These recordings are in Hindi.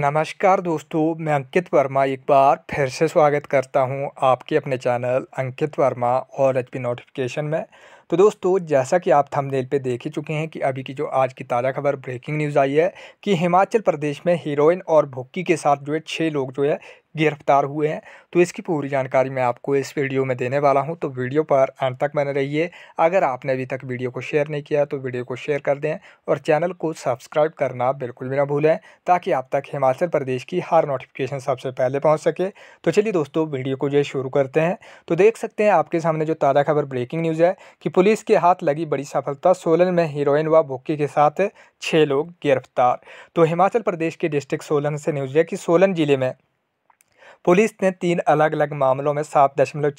नमस्कार दोस्तों मैं अंकित वर्मा एक बार फिर से स्वागत करता हूं आपके अपने चैनल अंकित वर्मा और एच नोटिफिकेशन में तो दोस्तों जैसा कि आप थंबनेल पे देख ही चुके हैं कि अभी की जो आज की ताज़ा खबर ब्रेकिंग न्यूज़ आई है कि हिमाचल प्रदेश में हीरोइन और भुक्की के साथ जो है छः लोग जो है गिरफ्तार हुए हैं तो इसकी पूरी जानकारी मैं आपको इस वीडियो में देने वाला हूं तो वीडियो पर अंत तक बने रहिए अगर आपने अभी तक वीडियो को शेयर नहीं किया तो वीडियो को शेयर कर दें और चैनल को सब्सक्राइब करना बिल्कुल भी ना भूलें ताकि आप तक हिमाचल प्रदेश की हर नोटिफिकेशन सबसे पहले पहुँच सके तो चलिए दोस्तों वीडियो को जो शुरू करते हैं तो देख सकते हैं आपके सामने जो ताज़ा खबर ब्रेकिंग न्यूज़ है कि पुलिस के हाथ लगी बड़ी सफलता सोलन में हीरोइन व भुक्की के साथ छः लोग गिरफ्तार तो हिमाचल प्रदेश के डिस्ट्रिक्ट सोलन से न्यूज़ है कि सोलन जिले में पुलिस ने तीन अलग अलग मामलों में सात दशमलव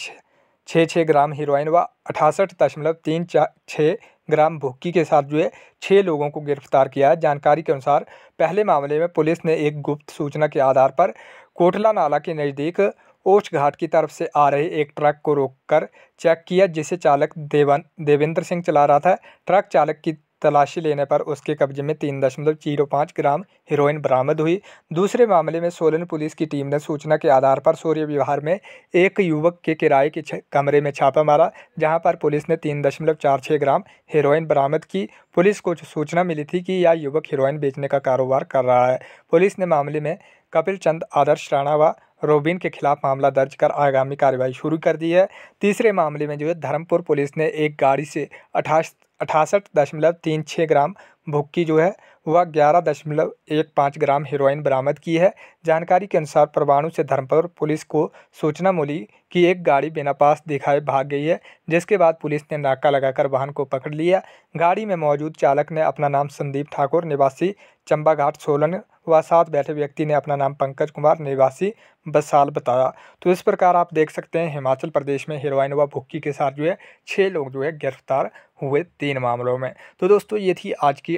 छः छः ग्राम हीरोइन व अठासठ दशमलव तीन छः ग्राम भुक्की के साथ जुड़े छः लोगों को गिरफ्तार किया है जानकारी के अनुसार पहले मामले में पुलिस ने एक गुप्त सूचना के आधार पर कोटला नाला के नज़दीक ओच घाट की तरफ से आ रहे एक ट्रक को रोककर चेक किया जिसे चालक देवन देवेंद्र सिंह चला रहा था ट्रक चालक की तलाशी लेने पर उसके कब्जे में तीन दशमलव जीरो पाँच ग्राम हीरोइन बरामद हुई दूसरे मामले में सोलन पुलिस की टीम ने सूचना के आधार पर सूर्य विहार में एक युवक के किराए के कमरे में छापा मारा जहां पर पुलिस ने तीन दशमलव चार छः ग्राम हीरोइन बरामद की पुलिस को सूचना मिली थी कि यह युवक हीरोइन बेचने का कारोबार कर रहा है पुलिस ने मामले में कपिल चंद आदर्श राणा व रोबिन के खिलाफ मामला दर्ज कर आगामी कार्रवाई शुरू कर दी है तीसरे मामले में जो है धर्मपुर पुलिस ने एक गाड़ी से अठाईस अठासठ दशमलव तीन छः ग्राम भुक्की जो है वह ग्यारह दशमलव एक पाँच ग्राम हेरोइन बरामद की है जानकारी के अनुसार परवाणु से धर्मपुर पुलिस को सूचना मिली कि एक गाड़ी बिना पास दिखाए भाग गई है जिसके बाद पुलिस ने नाका लगाकर वाहन को पकड़ लिया गाड़ी में मौजूद चालक ने अपना नाम संदीप ठाकुर निवासी चंबा घाट सोलन व साथ बैठे व्यक्ति ने अपना नाम पंकज कुमार निवासी बसाल बताया तो इस प्रकार आप देख सकते हैं हिमाचल प्रदेश में हेरोइन व भुक्की के साथ जो है छः लोग जो है गिरफ्तार हुए तीन मामलों में तो दोस्तों ये थी आज की